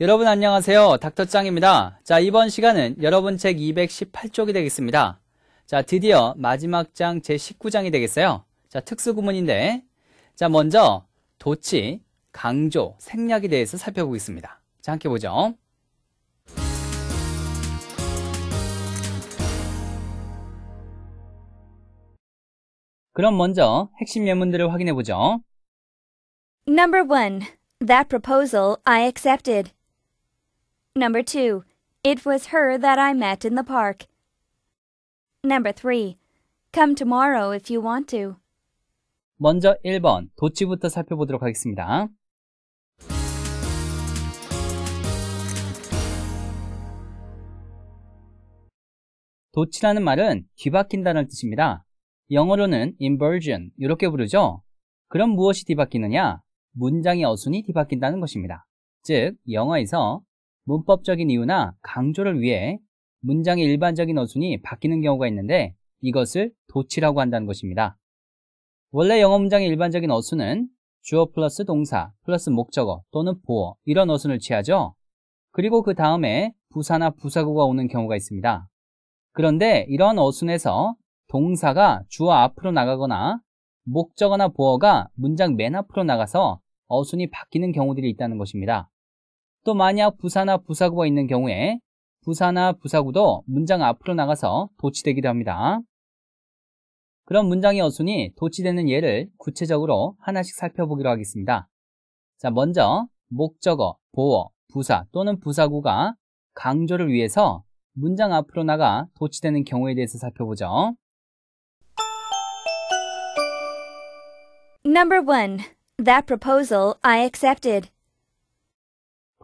여러분 안녕하세요. 닥터짱입니다. 자, 이번 시간은 여러분 책 218쪽이 되겠습니다. 자, 드디어 마지막 장 제19장이 되겠어요. 자, 특수구문인데. 자, 먼저 도치, 강조, 생략에 대해서 살펴보겠습니다. 자, 함께 보죠. 그럼 먼저 핵심 예문들을 확인해 보죠. Number 1. That proposal I accepted. Number two, it was her that I met in the park. Number three, come tomorrow if you want to. 먼저 1번 도치부터 살펴보도록 하겠습니다. 도치라는 말은 뒤바뀐다는 뜻입니다. 영어로는 inversion 이렇게 부르죠. 그럼 무엇이 뒤바뀌느냐? 문장의 어순이 뒤바뀐다는 것입니다. 즉, 영어에서 문법적인 이유나 강조를 위해 문장의 일반적인 어순이 바뀌는 경우가 있는데 이것을 도치라고 한다는 것입니다. 원래 영어 문장의 일반적인 어순은 주어 플러스 동사 플러스 목적어 또는 보어 이런 어순을 취하죠. 그리고 그 다음에 부사나 부사구가 오는 경우가 있습니다. 그런데 이러한 어순에서 동사가 주어 앞으로 나가거나 목적어나 보어가 문장 맨 앞으로 나가서 어순이 바뀌는 경우들이 있다는 것입니다. 또 만약 부사나 부사구가 있는 경우에 부사나 부사구도 문장 앞으로 나가서 도치되기도 합니다. 그럼 문장의 어순이 도치되는 예를 구체적으로 하나씩 살펴보기로 하겠습니다. 자, 먼저 목적어, 보어, 부사 또는 부사구가 강조를 위해서 문장 앞으로 나가 도치되는 경우에 대해서 살펴보죠. Number 1. That proposal I accepted.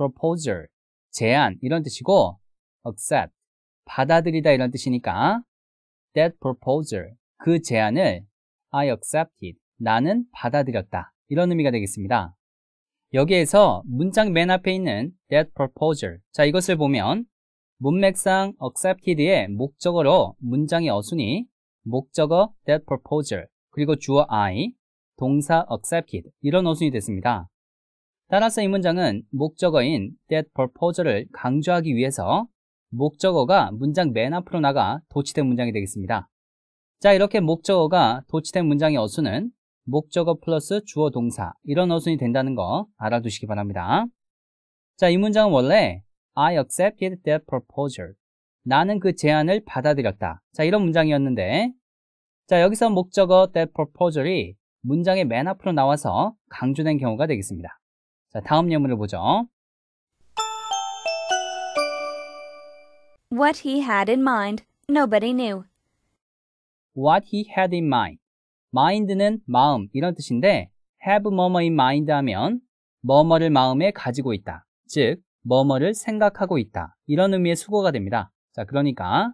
proposal, 제안 이런 뜻이고 accept, 받아들이다 이런 뜻이니까 that proposal, 그 제안을 I accepted, 나는 받아들였다 이런 의미가 되겠습니다. 여기에서 문장 맨 앞에 있는 that proposal, 자 이것을 보면 문맥상 accepted의 목적어로 문장의 어순이 목적어 that proposal, 그리고 주어 I, 동사 accepted 이런 어순이 됐습니다. 따라서 이 문장은 목적어인 that proposal을 강조하기 위해서 목적어가 문장 맨 앞으로 나가 도치된 문장이 되겠습니다. 자 이렇게 목적어가 도치된 문장의 어수는 목적어 플러스 주어 동사 이런 어순이 된다는 거 알아두시기 바랍니다. 자, 이 문장은 원래 I accepted that proposal. 나는 그 제안을 받아들였다. 자, 이런 문장이었는데 자, 여기서 목적어 that proposal이 문장의 맨 앞으로 나와서 강조된 경우가 되겠습니다. 자, 다음 예문을 보죠. What he had in mind, nobody knew. What he had in mind. mind는 마음 이런 뜻인데 have 뭐뭐 in mind 하면 뭐뭐를 마음에 가지고 있다. 즉 뭐뭐를 생각하고 있다. 이런 의미의 수거가 됩니다. 자, 그러니까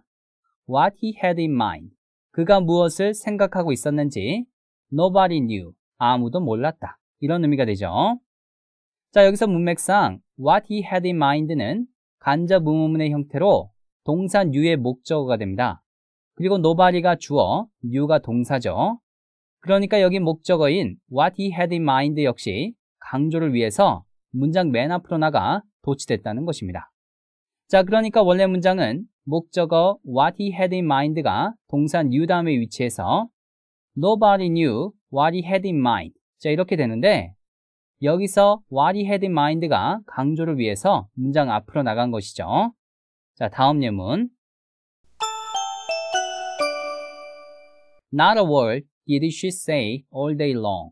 what he had in mind. 그가 무엇을 생각하고 있었는지 nobody knew. 아무도 몰랐다. 이런 의미가 되죠. 자, 여기서 문맥상 what he had in mind는 간접 의문문의 형태로 동사 new의 목적어가 됩니다. 그리고 nobody가 주어, new가 동사죠. 그러니까 여기 목적어인 what he had in mind 역시 강조를 위해서 문장 맨 앞으로 나가 도치됐다는 것입니다. 자, 그러니까 원래 문장은 목적어 what he had in mind가 동사 knew 다음에 위치해서 nobody knew what he had in mind. 자, 이렇게 되는데 여기서 what he had in mind가 강조를 위해서 문장 앞으로 나간 것이죠. 자, 다음 예문. Not a word did she say all day long.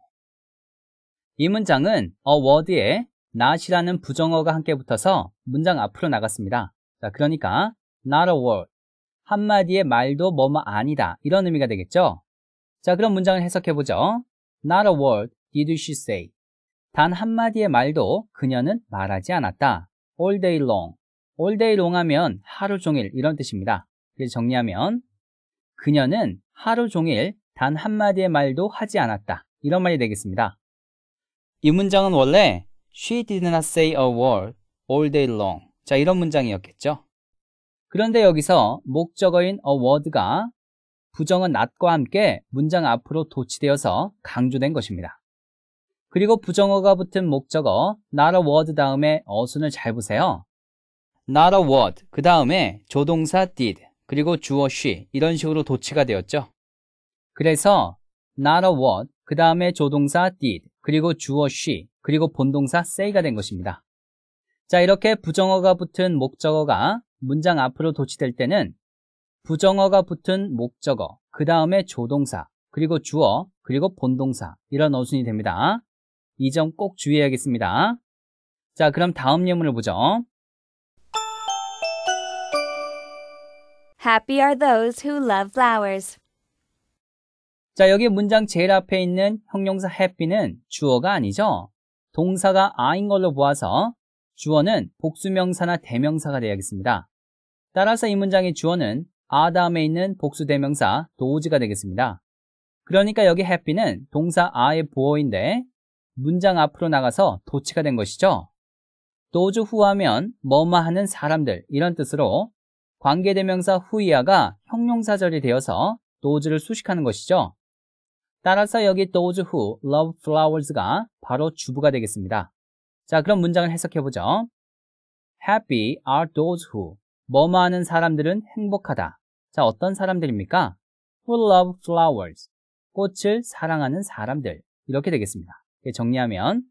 이 문장은 a word에 not이라는 부정어가 함께 붙어서 문장 앞으로 나갔습니다. 자, 그러니까 not a word. 한마디의 말도 뭐뭐 아니다. 이런 의미가 되겠죠? 자, 그럼 문장을 해석해보죠. Not a word did she say. 단 한마디의 말도 그녀는 말하지 않았다. all day long. all day long 하면 하루 종일 이런 뜻입니다. 그래서 정리하면 그녀는 하루 종일 단 한마디의 말도 하지 않았다. 이런 말이 되겠습니다. 이 문장은 원래 she did not say a word all day long. 자, 이런 문장이었겠죠. 그런데 여기서 목적어인 a word가 부정은 not과 함께 문장 앞으로 도치되어서 강조된 것입니다. 그리고 부정어가 붙은 목적어 not a word 다음에 어순을 잘 보세요. not a word 그 다음에 조동사 did 그리고 주어 she 이런 식으로 도치가 되었죠. 그래서 not a word 그 다음에 조동사 did 그리고 주어 she 그리고 본동사 say가 된 것입니다. 자 이렇게 부정어가 붙은 목적어가 문장 앞으로 도치될 때는 부정어가 붙은 목적어 그 다음에 조동사 그리고 주어 그리고 본동사 이런 어순이 됩니다. 이점꼭 주의해야겠습니다. 자, 그럼 다음 예문을 보죠. Happy are those who love flowers. 자, 여기 문장 제일 앞에 있는 형용사 happy는 주어가 아니죠. 동사가 아인 걸로 보아서 주어는 복수명사나 대명사가 되어야겠습니다. 따라서 이 문장의 주어는 아 다음에 있는 복수대명사 도 o e 가 되겠습니다. 그러니까 여기 happy는 동사 아의 보어인데 문장 앞으로 나가서 도치가 된 것이죠. 도즈 후하면 뭐뭐 하는 사람들 이런 뜻으로 관계대명사 후이야가 형용사절이 되어서 도즈를 수식하는 것이죠. 따라서 여기 도즈 후 love flowers가 바로 주부가 되겠습니다. 자, 그럼 문장을 해석해보죠. Happy are those who. 뭐뭐 하는 사람들은 행복하다. 자, 어떤 사람들입니까? Who love flowers. 꽃을 사랑하는 사람들. 이렇게 되겠습니다. 정리하면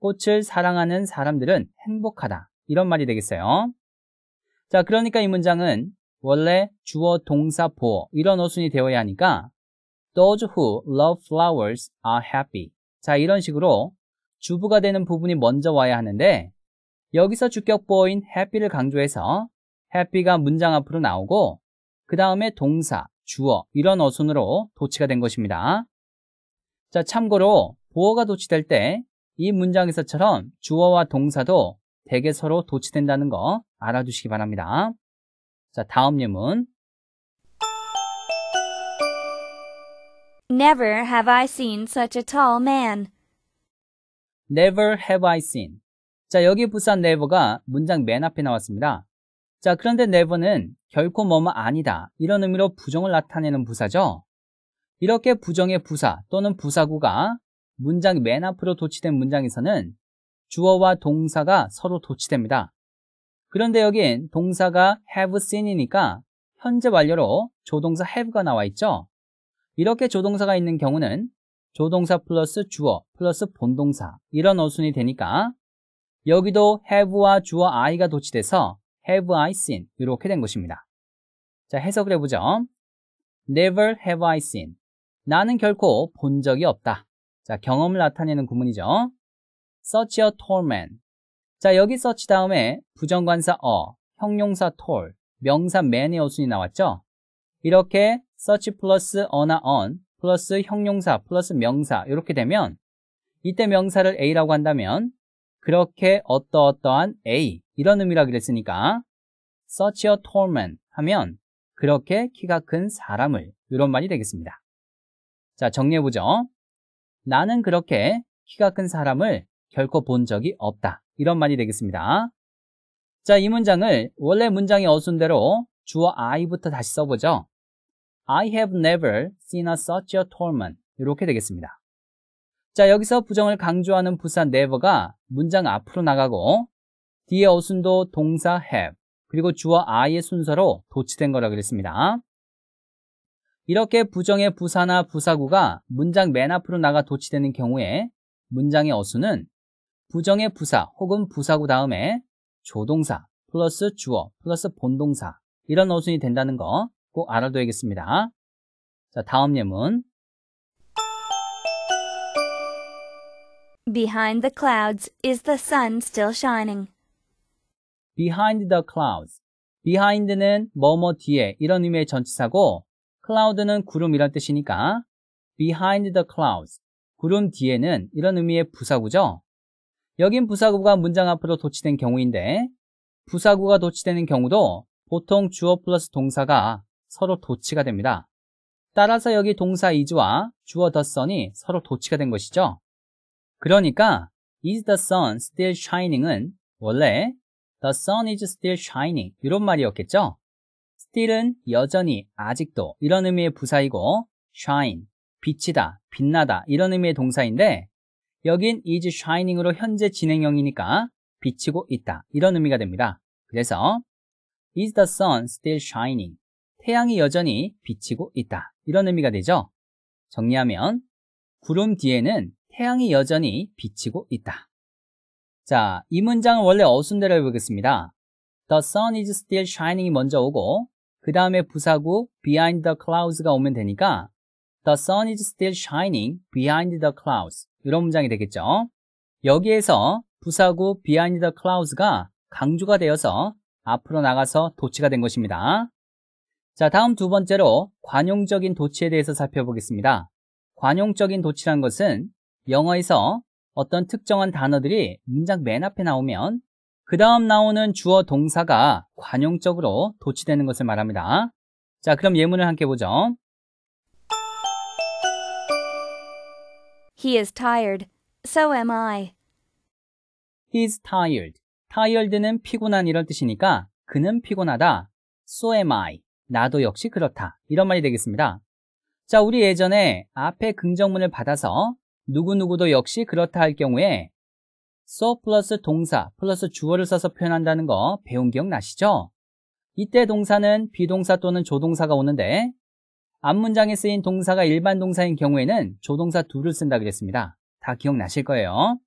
꽃을 사랑하는 사람들은 행복하다. 이런 말이 되겠어요. 자, 그러니까 이 문장은 원래 주어 동사 보어 이런 어순이 되어야 하니까 those who love flowers are happy. 자, 이런 식으로 주부가 되는 부분이 먼저 와야 하는데 여기서 주격 보어인 happy를 강조해서 happy가 문장 앞으로 나오고 그 다음에 동사, 주어 이런 어순으로 도치가 된 것입니다. 자, 참고로 보어가 도치될 때 이 문장에서처럼 주어와 동사도 대개 서로 도치된다는 거 알아두시기 바랍니다. 자, 다음 예문. Never have I seen such a tall man. Never have I seen. 자, 여기 부산 never가 문장 맨 앞에 나왔습니다. 자, 그런데 never는 결코 뭐뭐 아니다. 이런 의미로 부정을 나타내는 부사죠. 이렇게 부정의 부사 또는 부사구가 문장 맨 앞으로 도치된 문장에서는 주어와 동사가 서로 도치됩니다. 그런데 여긴 동사가 have seen이니까 현재 완료로 조동사 have가 나와 있죠. 이렇게 조동사가 있는 경우는 조동사 플러스 주어 플러스 본동사 이런 어순이 되니까 여기도 have와 주어 I가 도치돼서 have I seen 이렇게 된 것입니다. 자 해석을 해보죠. Never have I seen 나는 결코 본 적이 없다. 자, 경험을 나타내는 구문이죠. such a tall man. 자, 여기 such 다음에 부정관사 a, 형용사 tall, 명사 man의 어순이 나왔죠? 이렇게 such 플러스 어나 on 플러스 형용사 플러스 명사 이렇게 되면 이때 명사를 a라고 한다면 그렇게 어떠어떠한 a 이런 의미라 그랬으니까 such a tall man 하면 그렇게 키가 큰 사람을 이런 말이 되겠습니다. 자, 정리해보죠. 나는 그렇게 키가 큰 사람을 결코 본 적이 없다. 이런 말이 되겠습니다. 자, 이 문장을 원래 문장의 어순대로 주어 I부터 다시 써보죠. I have never seen a such a tall man. 이렇게 되겠습니다. 자, 여기서 부정을 강조하는 부사 never가 문장 앞으로 나가고 뒤에 어순도 동사 have 그리고 주어 I의 순서로 도치된 거라 고 그랬습니다. 이렇게 부정의 부사나 부사구가 문장 맨 앞으로 나가 도치되는 경우에 문장의 어수는 부정의 부사 혹은 부사구 다음에 조동사 플러스 주어 플러스 본동사 이런 어순이 된다는 거 꼭 알아둬야겠습니다. 자, 다음 예문. Behind the clouds is the sun still shining. Behind the clouds. Behind는 뭐뭐 뒤에 이런 의미의 전치사고 클라우드는 구름이란 뜻이니까 behind the clouds, 구름 뒤에는 이런 의미의 부사구죠. 여긴 부사구가 문장 앞으로 도치된 경우인데 부사구가 도치되는 경우도 보통 주어 플러스 동사가 서로 도치가 됩니다. 따라서 여기 동사 is와 주어 the sun이 서로 도치가 된 것이죠. 그러니까 is the sun still shining은 원래 the sun is still shining 이런 말이었겠죠. still은 여전히, 아직도 이런 의미의 부사이고 shine, 빛이다, 빛나다 이런 의미의 동사인데 여긴 is shining으로 현재 진행형이니까 비치고 있다 이런 의미가 됩니다. 그래서 is the sun still shining? 태양이 여전히 비치고 있다 이런 의미가 되죠. 정리하면 구름 뒤에는 태양이 여전히 비치고 있다. 자, 이 문장은 원래 어순대로 해보겠습니다. The sun is still shining이 먼저 오고 그 다음에 부사구 behind the clouds가 오면 되니까 The sun is still shining behind the clouds 이런 문장이 되겠죠. 여기에서 부사구 behind the clouds가 강조가 되어서 앞으로 나가서 도치가 된 것입니다. 자, 다음 두 번째로 관용적인 도치에 대해서 살펴보겠습니다. 관용적인 도치란 것은 영어에서 어떤 특정한 단어들이 문장 맨 앞에 나오면 그 다음 나오는 주어 동사가 관용적으로 도치되는 것을 말합니다. 자, 그럼 예문을 함께 보죠. He is tired. So am I. He's tired. tired는 피곤한 이런 뜻이니까 그는 피곤하다. So am I. 나도 역시 그렇다. 이런 말이 되겠습니다. 자, 우리 예전에 앞에 긍정문을 받아서 누구누구도 역시 그렇다 할 경우에 so 플러스 동사 플러스 주어를 써서 표현한다는 거 배운 기억 나시죠? 이때 동사는 비동사 또는 조동사가 오는데 앞 문장에 쓰인 동사가 일반 동사인 경우에는 조동사 둘을 쓴다 그랬습니다. 다 기억나실 거예요.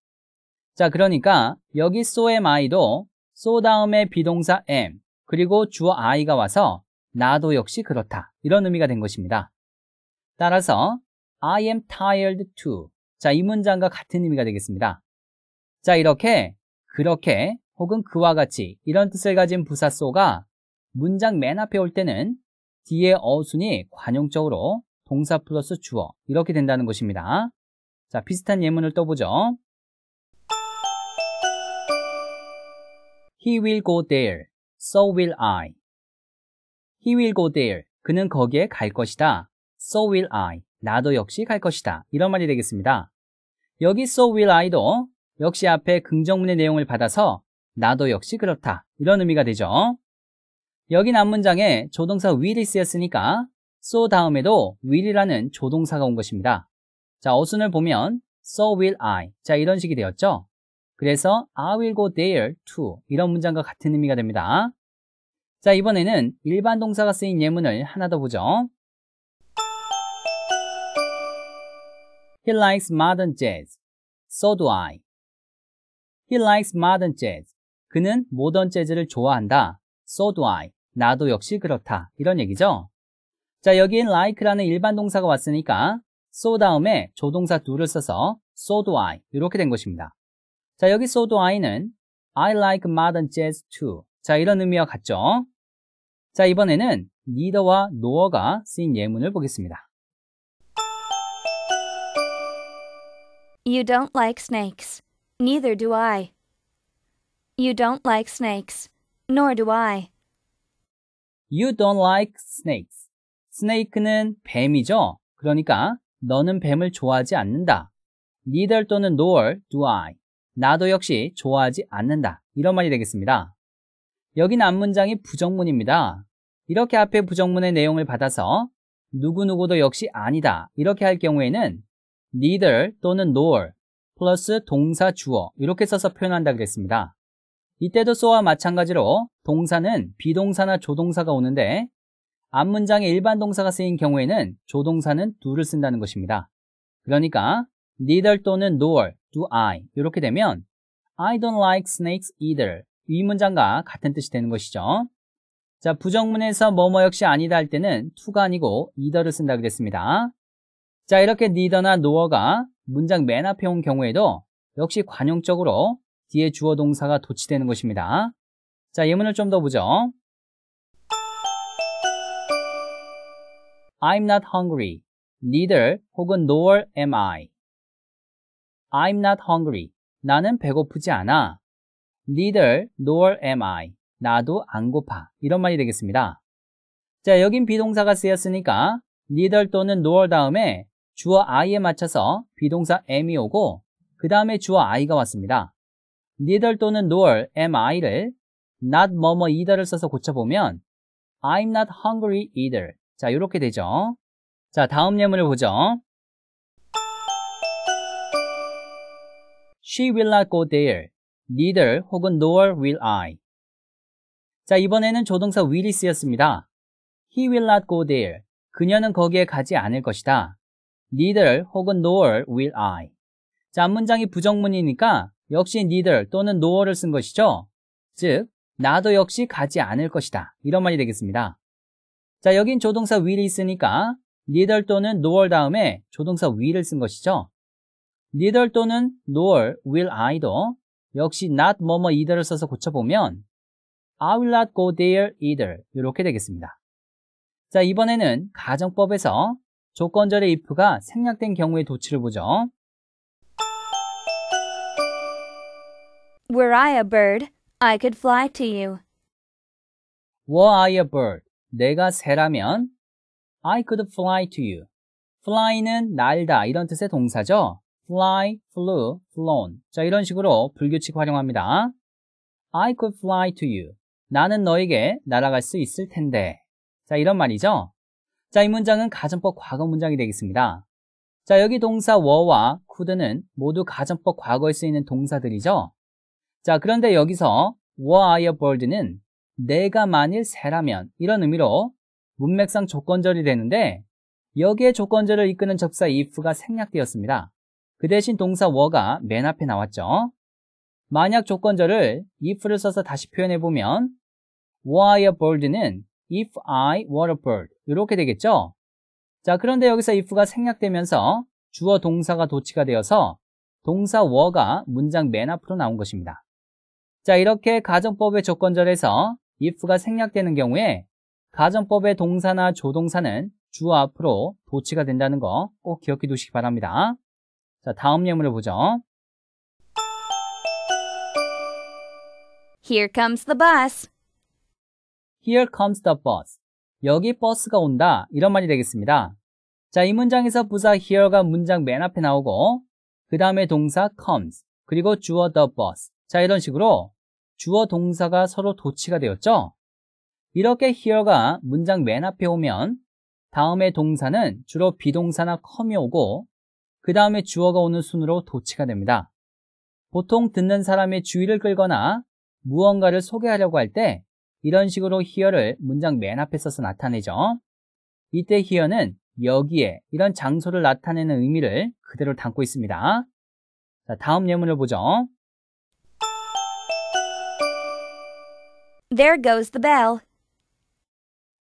자 그러니까 여기 so의 my도 so 다음에 비동사 am 그리고 주어 i가 와서 나도 역시 그렇다 이런 의미가 된 것입니다. 따라서 I am tired too 자이 문장과 같은 의미가 되겠습니다. 자, 이렇게, 그렇게, 혹은 그와 같이 이런 뜻을 가진 부사소가 문장 맨 앞에 올 때는 뒤에 어순이 관용적으로 동사 플러스 주어 이렇게 된다는 것입니다. 자, 비슷한 예문을 떠보죠. He will go there. So will I. He will go there. 그는 거기에 갈 것이다. So will I. 나도 역시 갈 것이다. 이런 말이 되겠습니다. 여기 so will I도 역시 앞에 긍정문의 내용을 받아서 나도 역시 그렇다 이런 의미가 되죠. 여기 앞문장에 조동사 will이 쓰였으니까 so 다음에도 will이라는 조동사가 온 것입니다. 자 어순을 보면 so will I 자 이런 식이 되었죠. 그래서 I will go there to 이런 문장과 같은 의미가 됩니다. 자 이번에는 일반 동사가 쓰인 예문을 하나 더 보죠. He likes modern jazz. So do I. He likes modern jazz. 그는 모던 재즈를 좋아한다. So do I. 나도 역시 그렇다. 이런 얘기죠. 자, 여기엔 like라는 일반 동사가 왔으니까 so 다음에 조동사 do를 써서 so do I 이렇게 된 것입니다. 자, 여기 so do I는 I like modern jazz too. 자, 이런 의미와 같죠. 자, 이번에는 neither와 nor가 쓰인 예문을 보겠습니다. You don't like snakes. Neither do I. You don't like snakes. Nor do I. You don't like snakes. 스네이크는 뱀이죠. 그러니까 너는 뱀을 좋아하지 않는다. neither 또는 nor do I. 나도 역시 좋아하지 않는다. 이런 말이 되겠습니다. 여긴 앞문장이 부정문입니다. 이렇게 앞에 부정문의 내용을 받아서 누구누구도 역시 아니다. 이렇게 할 경우에는 neither 또는 nor 플러스 동사 주어 이렇게 써서 표현한다 그랬습니다. 이때도 소와 마찬가지로 동사는 비동사나 조동사가 오는데 앞 문장에 일반 동사가 쓰인 경우에는 조동사는 do를 쓴다는 것입니다. 그러니까 neither 또는 nor do I 이렇게 되면 I don't like snakes either 이 문장과 같은 뜻이 되는 것이죠. 자 부정문에서 뭐뭐 역시 아니다 할 때는 to가 아니고 either를 쓴다 그랬습니다. 자 이렇게 neither나 nor가 문장 맨 앞에 온 경우에도 역시 관용적으로 뒤에 주어 동사가 도치되는 것입니다. 자, 예문을 좀 더 보죠. I'm not hungry. neither 혹은 nor am I. I'm not hungry. 나는 배고프지 않아. neither nor am I. 나도 안 고파. 이런 말이 되겠습니다. 자, 여긴 비동사가 쓰였으니까 neither 또는 nor 다음에 주어 I에 맞춰서 비동사 M이 오고 그 다음에 주어 I가 왔습니다. neither 또는 nor, am I를 not 뭐뭐 either를 써서 고쳐보면 I'm not hungry either. 자, 이렇게 되죠. 자, 다음 예문을 보죠. She will not go there. Neither 혹은 nor will I. 자, 이번에는 조동사 will이 쓰였습니다. He will not go there. 그녀는 거기에 가지 않을 것이다. neither 혹은 nor will I. 자, 앞문장이 부정문이니까 역시 neither 또는 nor를 쓴 것이죠. 즉, 나도 역시 가지 않을 것이다. 이런 말이 되겠습니다. 자, 여긴 조동사 will이 있으니까 neither 또는 nor 다음에 조동사 will을 쓴 것이죠. neither 또는 nor will I도 역시 not 뭐뭐 either를 써서 고쳐보면 I will not go there either 이렇게 되겠습니다. 자, 이번에는 가정법에서 조건절의 if가 생략된 경우의 도치를 보죠. Were I a bird, I could fly to you. Were I a bird, 내가 새라면 I could fly to you. fly는 날다 이런 뜻의 동사죠. fly, flew, flown. 자, 이런 식으로 불규칙 활용합니다. I could fly to you. 나는 너에게 날아갈 수 있을 텐데. 자, 이런 말이죠. 자, 이 문장은 가정법 과거 문장이 되겠습니다. 자, 여기 동사 워와 could는 모두 가정법 과거에쓰이는 동사들이죠. 자, 그런데 여기서 were I a bird는 내가 만일 새라면 이런 의미로 문맥상 조건절이 되는데 여기에 조건절을 이끄는 접사 if가 생략되었습니다. 그 대신 동사 were가 맨 앞에 나왔죠. 만약 조건절을 if를 써서 다시 표현해보면 were I a bird는 if I were a bird 이렇게 되겠죠? 자 그런데 여기서 if가 생략되면서 주어 동사가 도치가 되어서 동사 were가 문장 맨 앞으로 나온 것입니다. 자 이렇게 가정법의 조건절에서 if가 생략되는 경우에 가정법의 동사나 조동사는 주어 앞으로 도치가 된다는 거 꼭 기억해 두시기 바랍니다. 자 다음 예문을 보죠. Here comes the bus. Here comes the bus. 여기 버스가 온다. 이런 말이 되겠습니다. 자, 이 문장에서 부사 here가 문장 맨 앞에 나오고 그 다음에 동사 comes 그리고 주어 the bus. 자, 이런 식으로 주어 동사가 서로 도치가 되었죠? 이렇게 here가 문장 맨 앞에 오면 다음에 동사는 주로 비동사나 come이 오고 그 다음에 주어가 오는 순으로 도치가 됩니다. 보통 듣는 사람의 주의를 끌거나 무언가를 소개하려고 할때 이런 식으로 here를 문장 맨 앞에 써서 나타내죠. 이때 here는 여기에 이런 장소를 나타내는 의미를 그대로 담고 있습니다. 자, 다음 예문을 보죠. There goes the bell.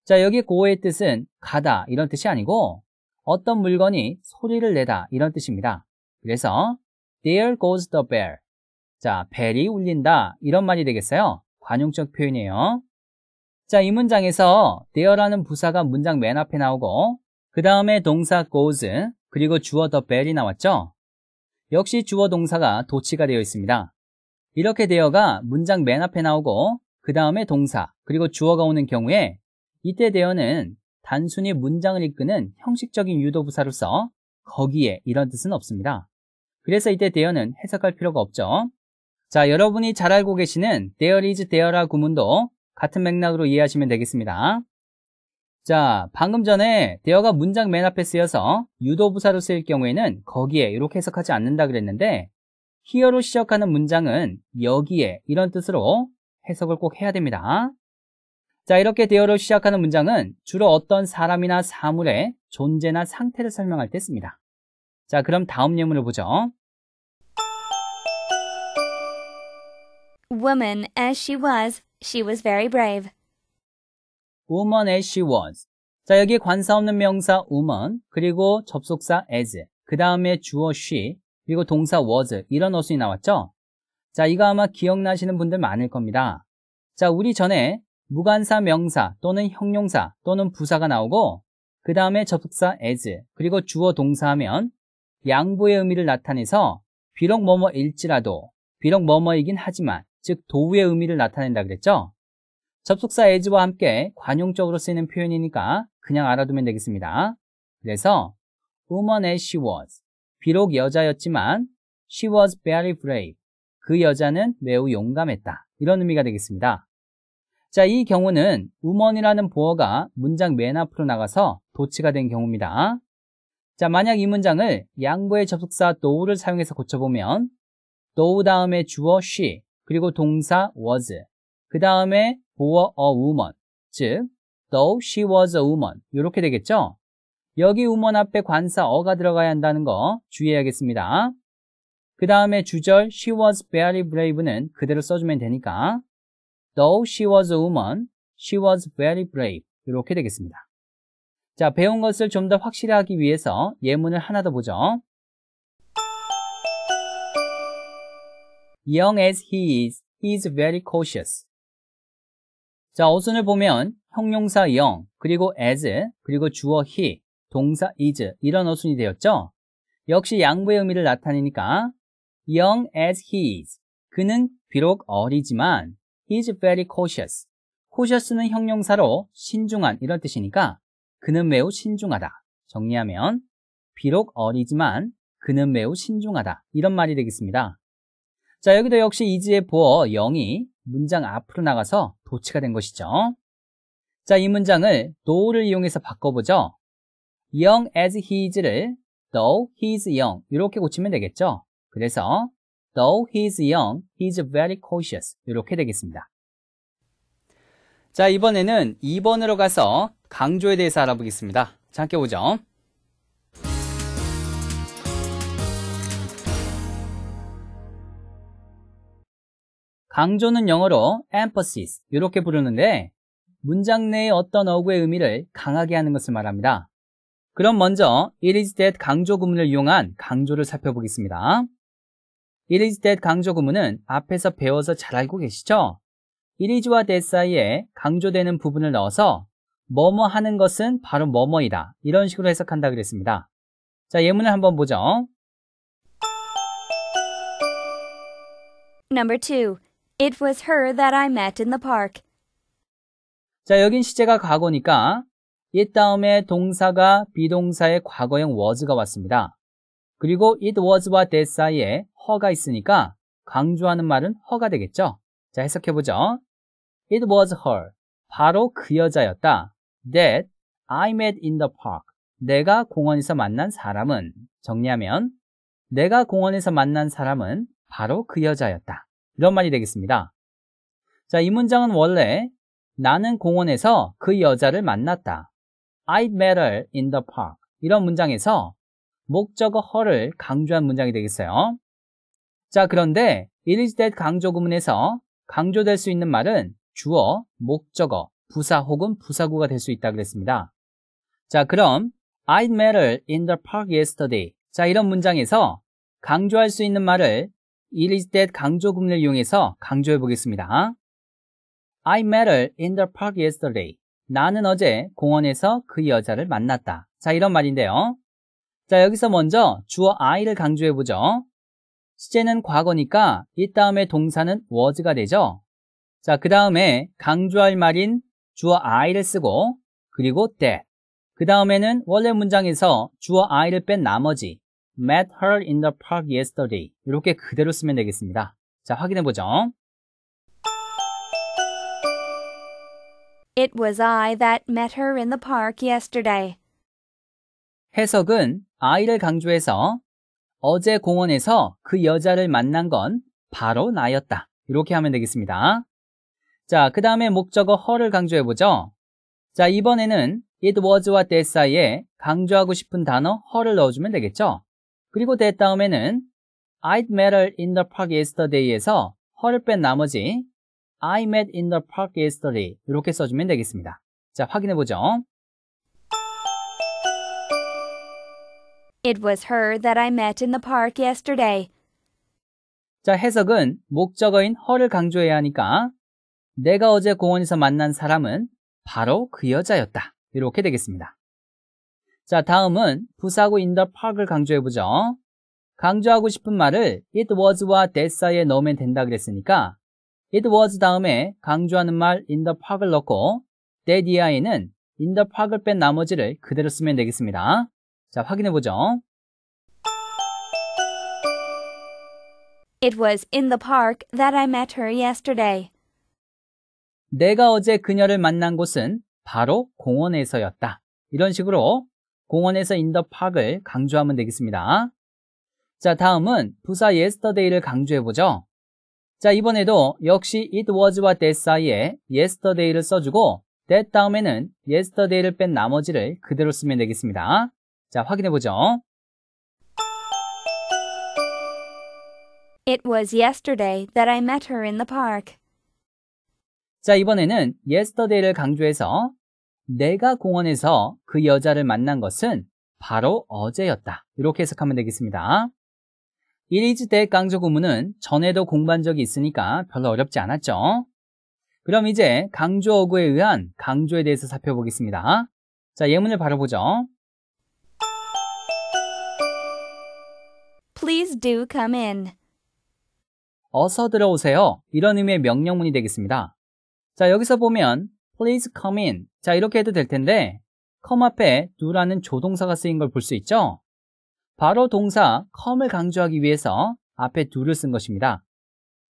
자, 여기 고의 뜻은 가다 이런 뜻이 아니고 어떤 물건이 소리를 내다 이런 뜻입니다. 그래서 there goes the bell. 자, 벨이 울린다 이런 말이 되겠어요. 관용적 표현이에요. 자, 이 문장에서 there라는 부사가 문장 맨 앞에 나오고 그 다음에 동사 goes 그리고 주어 the bell이 나왔죠? 역시 주어 동사가 도치가 되어 있습니다. 이렇게 t 어가 문장 맨 앞에 나오고 그 다음에 동사 그리고 주어가 오는 경우에 이때 t 어는 단순히 문장을 이끄는 형식적인 유도부사로서 거기에 이런 뜻은 없습니다. 그래서 이때 t 어는 해석할 필요가 없죠. 자, 여러분이 잘 알고 계시는 there is there라 구문도 같은 맥락으로 이해하시면 되겠습니다. 자, 방금 전에 대어가 문장 맨 앞에 쓰여서 유도부사로 쓰일 경우에는 거기에 이렇게 해석하지 않는다 그랬는데 히어로 시작하는 문장은 여기에 이런 뜻으로 해석을 꼭 해야 됩니다. 자, 이렇게 대어로 시작하는 문장은 주로 어떤 사람이나 사물의 존재나 상태를 설명할 때 씁니다. 자, 그럼 다음 예문을 보죠. Woman as she was She was very brave. woman as she was. 자, 여기 관사 없는 명사 woman, 그리고 접속사 as, 그 다음에 주어 she, 그리고 동사 was, 이런 어순이 나왔죠? 자, 이거 아마 기억나시는 분들 많을 겁니다. 자, 우리 전에 무관사 명사 또는 형용사 또는 부사가 나오고, 그 다음에 접속사 as, 그리고 주어 동사하면 양보의 의미를 나타내서 비록 뭐뭐일지라도, 비록 뭐뭐이긴 하지만, 즉 도우의 의미를 나타낸다 그랬죠? 접속사 as와 함께 관용적으로 쓰이는 표현이니까 그냥 알아두면 되겠습니다. 그래서 woman as she was 비록 여자였지만 she was very brave 그 여자는 매우 용감했다 이런 의미가 되겠습니다. 자, 이 경우는 woman이라는 보어가 문장 맨 앞으로 나가서 도치가 된 경우입니다. 자, 만약 이 문장을 양보의 접속사 t h o 를 사용해서 고쳐보면 t h o 다음에 주어 she, 그리고 동사 was. 그 다음에 보어 a woman. 즉, though she was a woman. 이렇게 되겠죠? 여기 woman 앞에 관사 어가 들어가야 한다는 거 주의해야겠습니다. 그 다음에 주절 she was very brave는 그대로 써주면 되니까 though she was a woman, she was very brave. 이렇게 되겠습니다. 자, 배운 것을 좀 더 확실히 하기 위해서 예문을 하나 더 보죠. Young as he is, he is very cautious. 자, 어순을 보면 형용사 young, 그리고 as, 그리고 주어 he, 동사 is 이런 어순이 되었죠. 역시 양보의 의미를 나타내니까 young as he is, 그는 비록 어리지만 he is very cautious. cautious는 형용사로 신중한 이런 뜻이니까 그는 매우 신중하다. 정리하면 비록 어리지만 그는 매우 신중하다. 이런 말이 되겠습니다. 자, 여기도 역시 이지의 보어 0이 문장 앞으로 나가서 도치가 된 것이죠. 자, 이 문장을 though를 이용해서 바꿔보죠. young as he's를 though he's young 이렇게 고치면 되겠죠. 그래서 though he's young, he's very cautious 이렇게 되겠습니다. 자, 이번에는 2번으로 가서 강조에 대해서 알아보겠습니다. 자, 함께 보죠. 강조는 영어로 emphasis 이렇게 부르는데 문장 내의 어떤 어구의 의미를 강하게 하는 것을 말합니다. 그럼 먼저 it is that 강조 구문을 이용한 강조를 살펴보겠습니다. it is that 강조 구문은 앞에서 배워서 잘 알고 계시죠? it is와 that 사이에 강조되는 부분을 넣어서 뭐뭐 하는 것은 바로 뭐뭐이다 이런 식으로 해석한다 그랬습니다. 자 예문을 한번 보죠. Number 2. It was her that I met in the park. 자, 여긴 시제가 과거니까 it 다음에 동사가 비동사의 과거형 was가 왔습니다. 그리고 it was와 that 사이에 허가 있으니까 강조하는 말은 허가 되겠죠? 자, 해석해보죠. It was her. 바로 그 여자였다. That I met in the park. 내가 공원에서 만난 사람은 정리하면 내가 공원에서 만난 사람은 바로 그 여자였다. 이런 말이 되겠습니다. 자, 이 문장은 원래 나는 공원에서 그 여자를 만났다. I met her in the park. 이런 문장에서 목적어 her를 강조한 문장이 되겠어요. 자, 그런데 it is that 강조 구문에서 강조될 수 있는 말은 주어, 목적어, 부사 혹은 부사구가 될 수 있다 그랬습니다. 자, 그럼 I met her in the park yesterday. 자, 이런 문장에서 강조할 수 있는 말을 It is that 강조 구문을 이용해서 강조해 보겠습니다. I met her in the park yesterday. 나는 어제 공원에서 그 여자를 만났다. 자, 이런 말인데요. 자, 여기서 먼저 주어 I를 강조해 보죠. 시제는 과거니까 이 다음에 동사는 was가 되죠. 자, 그 다음에 강조할 말인 주어 I를 쓰고 그리고 that. 그 다음에는 원래 문장에서 주어 I를 뺀 나머지 met her in the park yesterday. 이렇게 그대로 쓰면 되겠습니다. 자, 확인해 보죠. It was I that met her in the park yesterday. 해석은 I를 강조해서 어제 공원에서 그 여자를 만난 건 바로 나였다. 이렇게 하면 되겠습니다. 자, 그 다음에 목적어 her를 강조해 보죠. 자, 이번에는 it was와 that 사이에 강조하고 싶은 단어 her를 넣어주면 되겠죠. 그리고 that 다음에는 I'd met her in the park yesterday에서 허를 뺀 나머지 I met in the park yesterday 이렇게 써주면 되겠습니다. 자, 확인해 보죠. It was her that I met in the park yesterday. 자, 해석은 목적어인 허를 강조해야 하니까 내가 어제 공원에서 만난 사람은 바로 그 여자였다. 이렇게 되겠습니다. 자, 다음은 부사구 in the park을 강조해보죠. 강조하고 싶은 말을 it was와 that 사이에 넣으면 된다 그랬으니까 it was 다음에 강조하는 말 in the park을 넣고 that 이하에는 in the park을 뺀 나머지를 그대로 쓰면 되겠습니다. 자, 확인해보죠. It was in the park that I met her yesterday. 내가 어제 그녀를 만난 곳은 바로 공원에서였다. 이런 식으로 공원에서 인더 파크를 강조하면 되겠습니다. 자, 다음은 부사 yesterday를 강조해보죠. 자, 이번에도 역시 it was와 that 사이에 yesterday를 써주고 that 다음에는 yesterday를 뺀 나머지를 그대로 쓰면 되겠습니다. 자, 확인해보죠. It was yesterday that I met her in the park. 자, 이번에는 yesterday를 강조해서 내가 공원에서 그 여자를 만난 것은 바로 어제였다. 이렇게 해석하면 되겠습니다. It i 대 강조 구문은 전에도 공부한 적이 있으니까 별로 어렵지 않았죠. 그럼 이제 강조 어구에 의한 강조에 대해서 살펴보겠습니다. 자, 예문을 바로 보죠. Please do come in. 어서 들어오세요. 이런 의미의 명령문이 되겠습니다. 자, 여기서 보면 please come in. 자, 이렇게 해도 될 텐데 come 앞에 do라는 조동사가 쓰인 걸 볼 수 있죠? 바로 동사 come을 강조하기 위해서 앞에 do를 쓴 것입니다.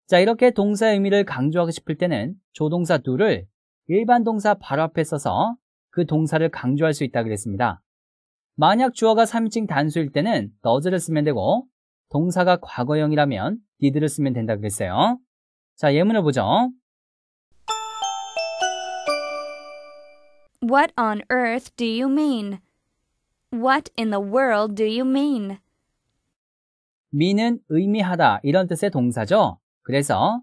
자, 이렇게 동사의 의미를 강조하고 싶을 때는 조동사 do를 일반 동사 바로 앞에 써서 그 동사를 강조할 수 있다 고 그랬습니다. 만약 주어가 3인칭 단수일 때는 너즈를 쓰면 되고 동사가 과거형이라면 니드를 쓰면 된다 고 그랬어요. 자, 예문을 보죠. What on earth do you mean? What in the world do you mean? mean은 의미하다 이런 뜻의 동사죠. 그래서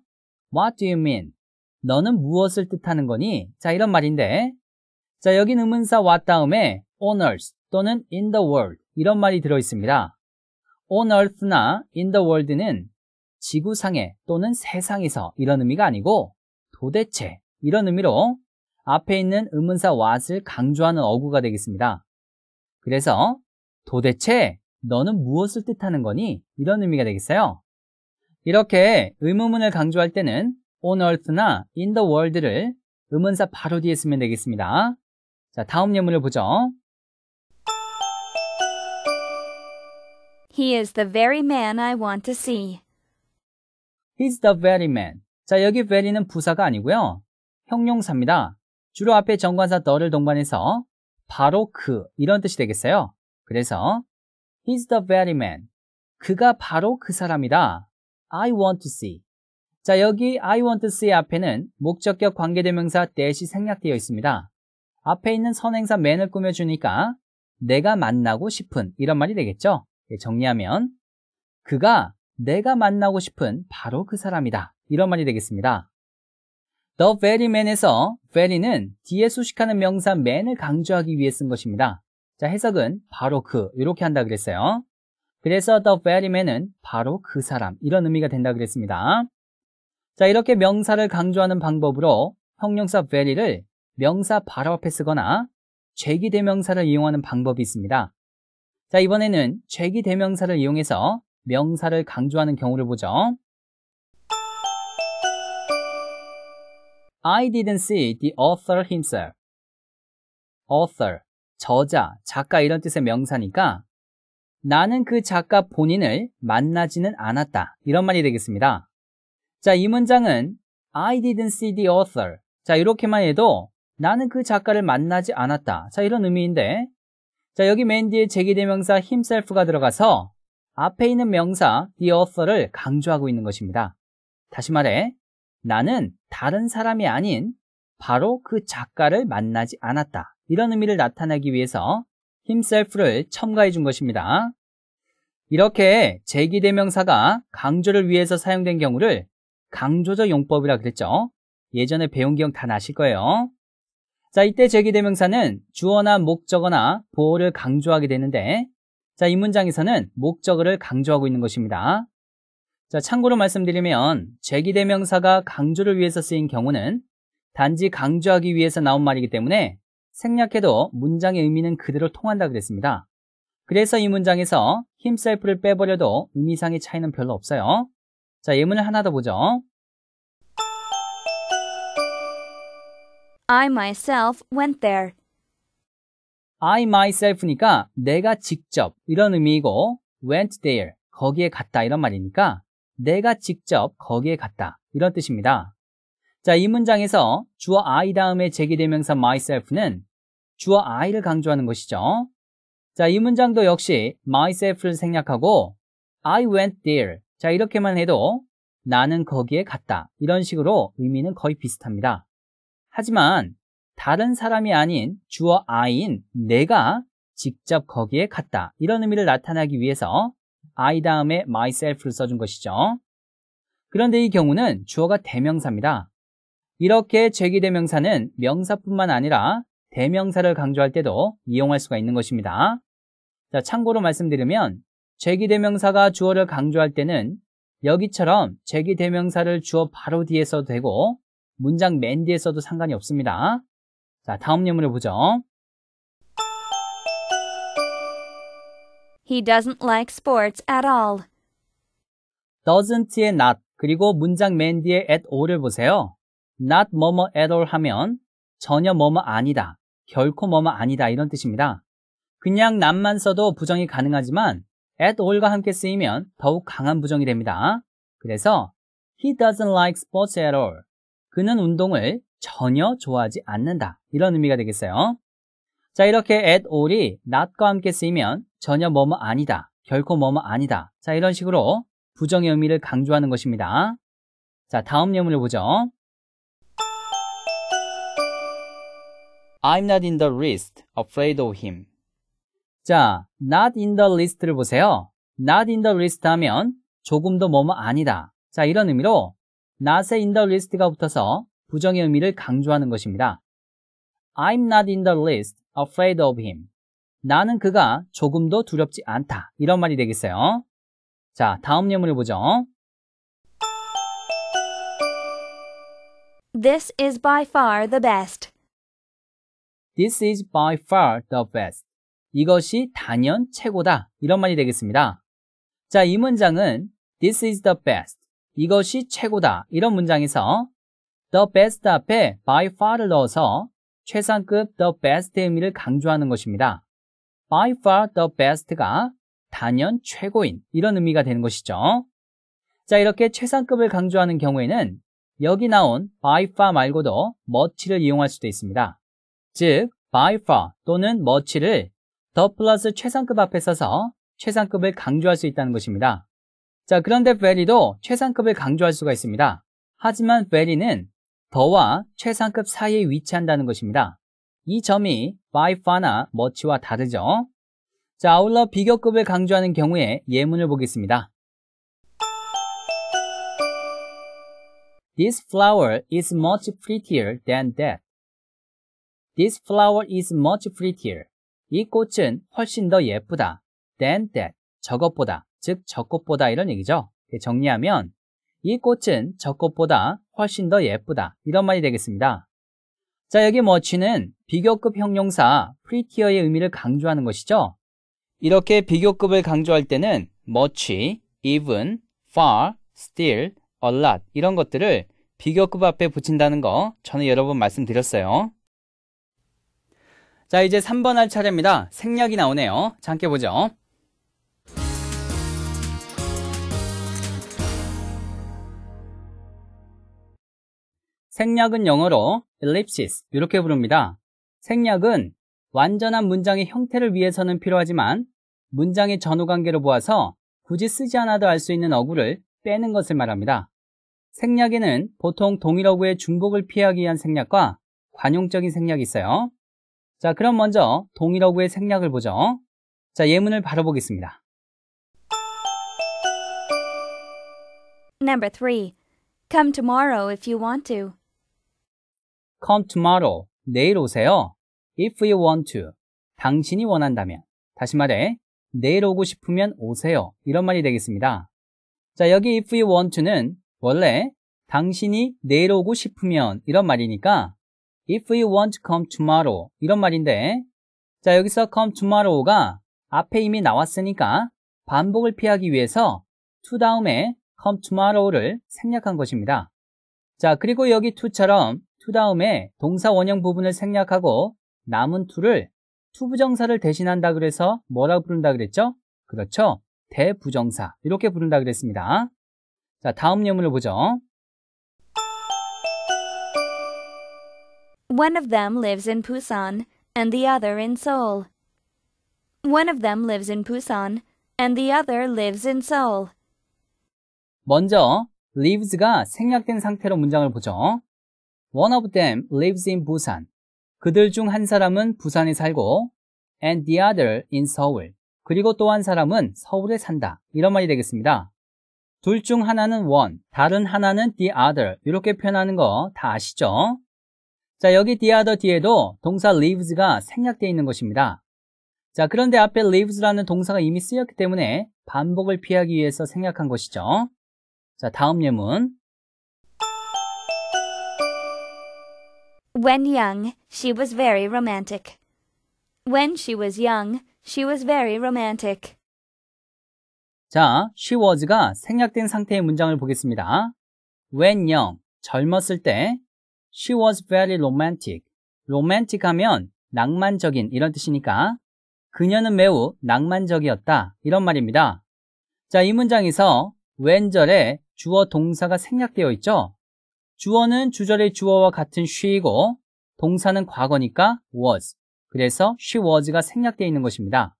what do you mean? 너는 무엇을 뜻하는 거니? 자, 이런 말인데. 자, 여긴 의문사 what 다음에 on earth 또는 in the world 이런 말이 들어 있습니다. on earth나 in the world는 지구상에 또는 세상에서 이런 의미가 아니고 도대체 이런 의미로 앞에 있는 의문사 what을 강조하는 어구가 되겠습니다. 그래서 도대체 너는 무엇을 뜻하는 거니? 이런 의미가 되겠어요. 이렇게 의문문을 강조할 때는 on earth나 in the world를 의문사 바로 뒤에 쓰면 되겠습니다. 자, 다음 예문을 보죠. He is the very man I want to see. He's the very man. 자, 여기 very는 부사가 아니고요. 형용사입니다. 주로 앞에 정관사 너를 동반해서 바로 그 이런 뜻이 되겠어요. 그래서 He's the very man. 그가 바로 그 사람이다. I want to see. 자, 여기 I want to see 앞에는 목적격 관계대명사 대시 생략되어 있습니다. 앞에 있는 선행사 man을 꾸며주니까 내가 만나고 싶은 이런 말이 되겠죠. 예, 정리하면 그가 내가 만나고 싶은 바로 그 사람이다. 이런 말이 되겠습니다. The very man에서 very는 뒤에 수식하는 명사 man을 강조하기 위해 쓴 것입니다. 자, 해석은 바로 그 이렇게 한다 그랬어요. 그래서 the very man은 바로 그 사람 이런 의미가 된다 그랬습니다. 자, 이렇게 명사를 강조하는 방법으로 형용사 very를 명사 바로 앞에 쓰거나 죄기 대명사를 이용하는 방법이 있습니다. 자, 이번에는 죄기 대명사를 이용해서 명사를 강조하는 경우를 보죠. I didn't see the author himself. author, 저자, 작가 이런 뜻의 명사니까 나는 그 작가 본인을 만나지는 않았다. 이런 말이 되겠습니다. 자, 이 문장은 I didn't see the author. 자, 이렇게만 해도 나는 그 작가를 만나지 않았다. 자, 이런 의미인데 자, 여기 맨 뒤에 제기대명사 himself가 들어가서 앞에 있는 명사 the author를 강조하고 있는 것입니다. 다시 말해 나는 다른 사람이 아닌 바로 그 작가를 만나지 않았다. 이런 의미를 나타내기 위해서 himself를 첨가해 준 것입니다. 이렇게 제기대명사가 강조를 위해서 사용된 경우를 강조적 용법이라 그랬죠. 예전에 배운 기억 다 나실 거예요. 자, 이때 제기대명사는 주어나 목적어나 보호를 강조하게 되는데 자, 이 문장에서는 목적어를 강조하고 있는 것입니다. 자, 참고로 말씀드리면 제기대명사가 강조를 위해서 쓰인 경우는 단지 강조하기 위해서 나온 말이기 때문에 생략해도 문장의 의미는 그대로 통한다 그랬습니다. 그래서 이 문장에서 힘셀프를 빼버려도 의미상의 차이는 별로 없어요. 자, 예문을 하나 더 보죠. I myself went there. I myself니까 내가 직접 이런 의미이고 went there 거기에 갔다 이런 말이니까 내가 직접 거기에 갔다. 이런 뜻입니다. 자, 이 문장에서 주어 I 다음에 제기대명사 myself는 주어 I를 강조하는 것이죠. 자, 이 문장도 역시 myself를 생략하고 I went there. 자, 이렇게만 해도 나는 거기에 갔다. 이런 식으로 의미는 거의 비슷합니다. 하지만 다른 사람이 아닌 주어 I인 내가 직접 거기에 갔다. 이런 의미를 나타나기 위해서 I 다음에 myself를 써준 것이죠. 그런데 이 경우는 주어가 대명사입니다. 이렇게 제기대명사는 명사뿐만 아니라 대명사를 강조할 때도 이용할 수가 있는 것입니다. 자, 참고로 말씀드리면 제기대명사가 주어를 강조할 때는 여기처럼 제기대명사를 주어 바로 뒤에 써도 되고 문장 맨 뒤에 써도 상관이 없습니다. 자, 다음 예문을 보죠. He doesn't like sports at all. doesn't의 not 그리고 문장 맨 뒤에 at all을 보세요. not 뭐뭐 at all 하면 전혀 뭐뭐 아니다, 결코 뭐뭐 아니다 이런 뜻입니다. 그냥 not만 써도 부정이 가능하지만 at all과 함께 쓰이면 더욱 강한 부정이 됩니다. 그래서 he doesn't like sports at all. 그는 운동을 전혀 좋아하지 않는다. 이런 의미가 되겠어요. 자, 이렇게 at all이 not과 함께 쓰이면 전혀 뭐뭐 아니다. 결코 뭐뭐 아니다. 자, 이런 식으로 부정의 의미를 강조하는 것입니다. 자, 다음 예문을 보죠. I'm not in the list, afraid of him. 자, not in the list를 보세요. not in the list 하면 조금도 뭐뭐 아니다. 자, 이런 의미로 not에 in the list가 붙어서 부정의 의미를 강조하는 것입니다. I'm not in the list, afraid of him. 나는 그가 조금도 두렵지 않다. 이런 말이 되겠어요. 자, 다음 예문을 보죠. This is by far the best. This is by far the best. 이것이 단연 최고다. 이런 말이 되겠습니다. 자, 이 문장은 This is the best. 이것이 최고다. 이런 문장에서 the best 앞에 by far를 넣어서 최상급 the best의 의미를 강조하는 것입니다. by far the best가 단연 최고인 이런 의미가 되는 것이죠. 자, 이렇게 최상급을 강조하는 경우에는 여기 나온 by far 말고도 much를 이용할 수도 있습니다. 즉, by far 또는 much를 더 플러스 최상급 앞에 써서 최상급을 강조할 수 있다는 것입니다. 자, 그런데 very도 최상급을 강조할 수가 있습니다. 하지만 very는 더와 최상급 사이에 위치한다는 것입니다. 이 점이 파이파나 머치와 다르죠. 자, 아울러 비교급을 강조하는 경우에 예문을 보겠습니다. This flower is much prettier than that. This flower is much prettier. 이 꽃은 훨씬 더 예쁘다. than that. 저것보다. 즉, 저것보다 이런 얘기죠. 정리하면 이 꽃은 저것보다 훨씬 더 예쁘다. 이런 말이 되겠습니다. 자, 여기 머치는 비교급 형용사 prettier의 의미를 강조하는 것이죠. 이렇게 비교급을 강조할 때는 much, even, far, still, a lot 이런 것들을 비교급 앞에 붙인다는 거 저는 여러 번 말씀드렸어요. 자 이제 3번 할 차례입니다. 생략이 나오네요. 자 함께 보죠. 생략은 영어로 ellipsis 이렇게 부릅니다. 생략은 완전한 문장의 형태를 위해서는 필요하지만 문장의 전후 관계로 보아서 굳이 쓰지 않아도 알 수 있는 어구를 빼는 것을 말합니다. 생략에는 보통 동일 어구의 중복을 피하기 위한 생략과 관용적인 생략이 있어요. 자, 그럼 먼저 동일 어구의 생략을 보죠. 자, 예문을 바로 보겠습니다. Number 3. Come tomorrow if you want to. Come tomorrow. 내일 오세요. if you want to. 당신이 원한다면. 다시 말해, 내일 오고 싶으면 오세요. 이런 말이 되겠습니다. 자, 여기 if you want to는 원래 당신이 내일 오고 싶으면 이런 말이니까 if you want to come tomorrow 이런 말인데 자, 여기서 come tomorrow가 앞에 이미 나왔으니까 반복을 피하기 위해서 to 다음에 come tomorrow를 생략한 것입니다. 자, 그리고 여기 to처럼 to 다음에 동사 원형 부분을 생략하고 남은 투를 투부정사를 대신한다 그래서 뭐라 부른다 그랬죠? 그렇죠. 대부정사 이렇게 부른다 그랬습니다. 자, 다음 예문을 보죠. One of them lives in Busan and the other in Seoul. One of them lives in Busan and the other lives in Seoul. 먼저 lives가 생략된 상태로 문장을 보죠. One of them lives in Busan. 그들 중 한 사람은 부산에 살고 and the other in 서울. 그리고 또 한 사람은 서울에 산다. 이런 말이 되겠습니다. 둘 중 하나는 one, 다른 하나는 the other. 이렇게 표현하는 거 다 아시죠? 자, 여기 the other 뒤에도 동사 l e a v e s 가 생략되어 있는 것입니다. 자, 그런데 앞에 l e a v e s 라는 동사가 이미 쓰였기 때문에 반복을 피하기 위해서 생략한 것이죠. 자, 다음 예문. When young, she was very romantic. When she was young, she was very romantic. 자, she was가 생략된 상태의 문장을 보겠습니다. When young, 젊었을 때 she was very romantic. romantic 하면 낭만적인 이런 뜻이니까 그녀는 매우 낭만적이었다 이런 말입니다. 자, 이 문장에서 when절에 주어 동사가 생략되어 있죠? 주어는 주절의 주어와 같은 she이고 동사는 과거니까 was. 그래서 she was가 생략되어 있는 것입니다.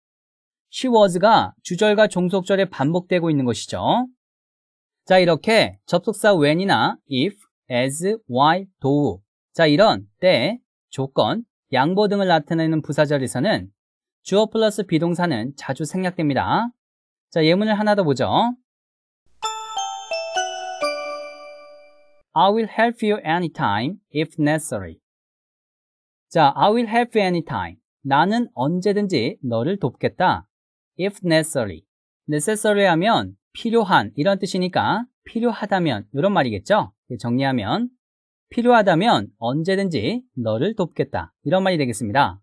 she was가 주절과 종속절에 반복되고 있는 것이죠. 자, 이렇게 접속사 when이나 if, as, why, do. 자, 이런 때, 조건, 양보 등을 나타내는 부사절에서는 주어 플러스 비동사는 자주 생략됩니다. 자, 예문을 하나 더 보죠. I will help you anytime if necessary. 자, I will help you anytime. 나는 언제든지 너를 돕겠다. if necessary. necessary 하면 필요한 이런 뜻이니까 필요하다면 이런 말이겠죠? 정리하면 필요하다면 언제든지 너를 돕겠다. 이런 말이 되겠습니다.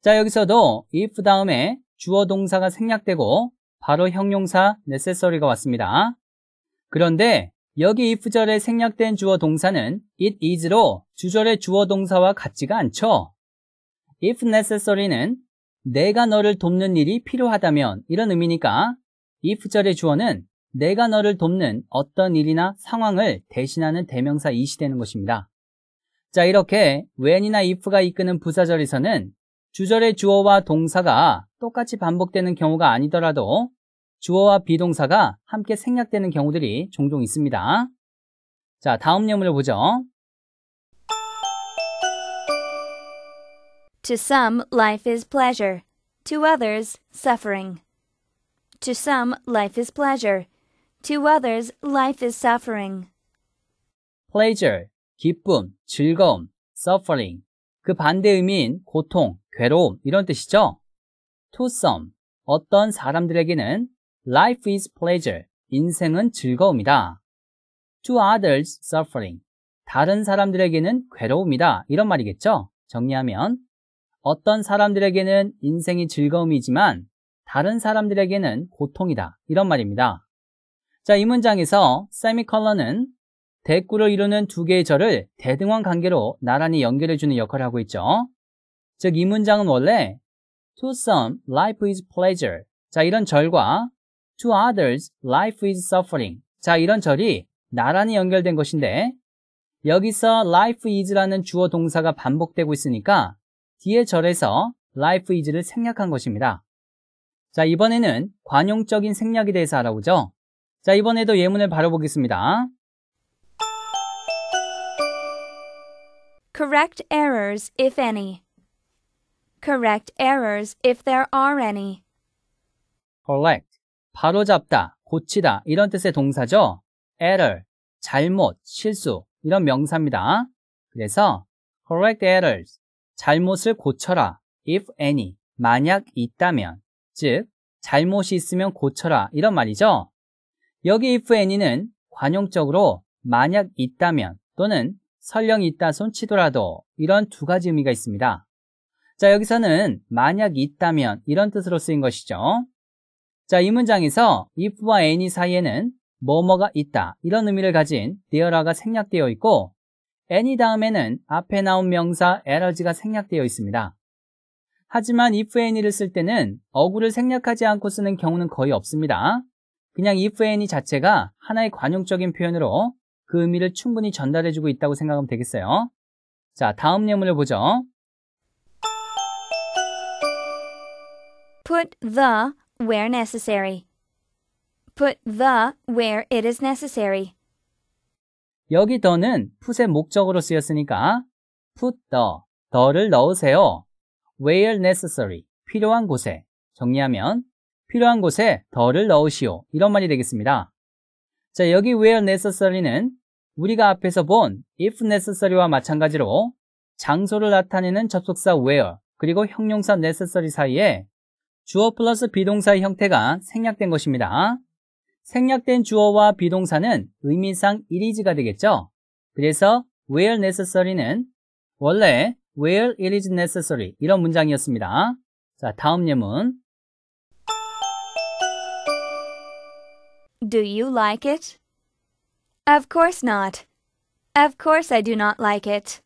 자, 여기서도 if 다음에 주어 동사가 생략되고 바로 형용사 necessary가 왔습니다. 그런데 여기 i f 절에 생략된 주어 동사는 it is로 주절의 주어 동사와 같지가 않죠. if necessary는 내가 너를 돕는 일이 필요하다면 이런 의미니까 if절의 주어는 내가 너를 돕는 어떤 일이나 상황을 대신하는 대명사 이시 되는 것입니다. 자, 이렇게 when이나 if가 이끄는 부사절에서는 주절의 주어와 동사가 똑같이 반복되는 경우가 아니더라도 주어와 비동사가 함께 생략되는 경우들이 종종 있습니다. 자, 다음 예문을 보죠. To some, life is pleasure. To others, suffering. To some, life is pleasure. To others, life is suffering. pleasure, 기쁨, 즐거움, suffering. 그 반대 의미인 고통, 괴로움 이런 뜻이죠. to some, 어떤 사람들에게는 Life is pleasure. 인생은 즐거움이다. To others, suffering. 다른 사람들에게는 괴로움이다. 이런 말이겠죠? 정리하면 어떤 사람들에게는 인생이 즐거움이지만 다른 사람들에게는 고통이다. 이런 말입니다. 자, 이 문장에서 세미컬러는 대꾸를 이루는 두 개의 절을 대등한 관계로 나란히 연결해주는 역할을 하고 있죠. 즉, 이 문장은 원래 to some life is pleasure. 자, 이런 절과 To others, life is suffering. 자, 이런 절이 나란히 연결된 것인데 여기서 life is라는 주어 동사가 반복되고 있으니까 뒤에 절에서 life is를 생략한 것입니다. 자, 이번에는 관용적인 생략에 대해서 알아보죠. 자, 이번에도 예문을 바로 보겠습니다. Correct errors, if any. Correct errors, if there are any. Correct. 바로잡다, 고치다 이런 뜻의 동사죠. error, 잘못, 실수 이런 명사입니다. 그래서 correct errors, 잘못을 고쳐라 if any, 만약 있다면 즉 잘못이 있으면 고쳐라 이런 말이죠. 여기 if any는 관용적으로 만약 있다면 또는 설령 있다 손치더라도 이런 두 가지 의미가 있습니다. 자, 여기서는 만약 있다면 이런 뜻으로 쓰인 것이죠. 자, 이 문장에서 if와 any 사이에는 뭐뭐가 있다 이런 의미를 가진 there가 생략되어 있고 any 다음에는 앞에 나온 명사 에 r 지가 생략되어 있습니다. 하지만 if any를 쓸 때는 어구를 생략하지 않고 쓰는 경우는 거의 없습니다. 그냥 if any 자체가 하나의 관용적인 표현으로 그 의미를 충분히 전달해주고 있다고 생각하면 되겠어요. 자, 다음 예문을 보죠. Put the where necessary. Put the where it is necessary. 여기 더는 풋의 목적으로 쓰였으니까 put the, the를 넣으세요. where necessary, 필요한 곳에. 정리하면 필요한 곳에 the를 넣으시오. 이런 말이 되겠습니다. 자, 여기 where necessary는 우리가 앞에서 본 if necessary와 마찬가지로 장소를 나타내는 접속사 where 그리고 형용사 necessary 사이에 주어 플러스 비동사의 형태가 생략된 것입니다. 생략된 주어와 비동사는 의미상 it이가 되겠죠. 그래서 where necessary는 원래 where it is necessary 이런 문장이었습니다. 자, 다음 예문. Do you like it? Of course not. Of course I do not like it.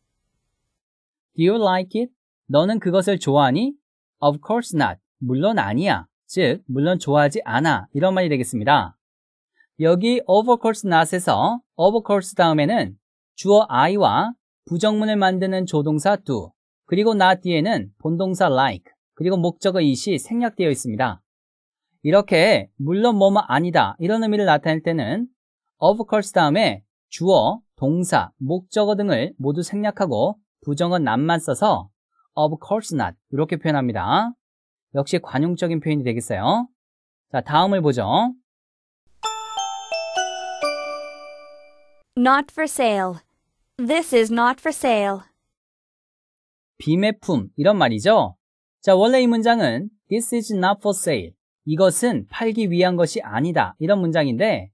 Do you like it? 너는 그것을 좋아하니? Of course not. 물론 아니야. 즉, 물론 좋아하지 않아. 이런 말이 되겠습니다. 여기 of course not에서 of course 다음에는 주어 I와 부정문을 만드는 조동사 do, 그리고 not 뒤에는 본동사 like, 그리고 목적어 이시 생략되어 있습니다. 이렇게 물론 뭐뭐 아니다 이런 의미를 나타낼 때는 of course 다음에 주어, 동사, 목적어 등을 모두 생략하고 부정어 not만 써서 of course not 이렇게 표현합니다. 역시 관용적인 표현이 되겠어요. 자, 다음을 보죠. Not for sale. This is not for sale. 비매품 이런 말이죠. 자, 원래 이 문장은 This is not for sale. 이것은 팔기 위한 것이 아니다. 이런 문장인데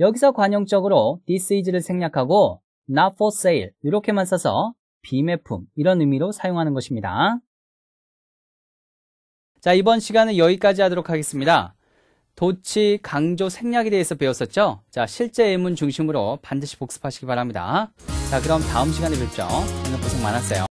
여기서 관용적으로 this is를 생략하고 not for sale 이렇게만 써서 비매품 이런 의미로 사용하는 것입니다. 자, 이번 시간은 여기까지 하도록 하겠습니다. 도치, 강조, 생략에 대해서 배웠었죠? 자, 실제 예문 중심으로 반드시 복습하시기 바랍니다. 자, 그럼 다음 시간에 뵙죠. 오늘 고생 많았어요.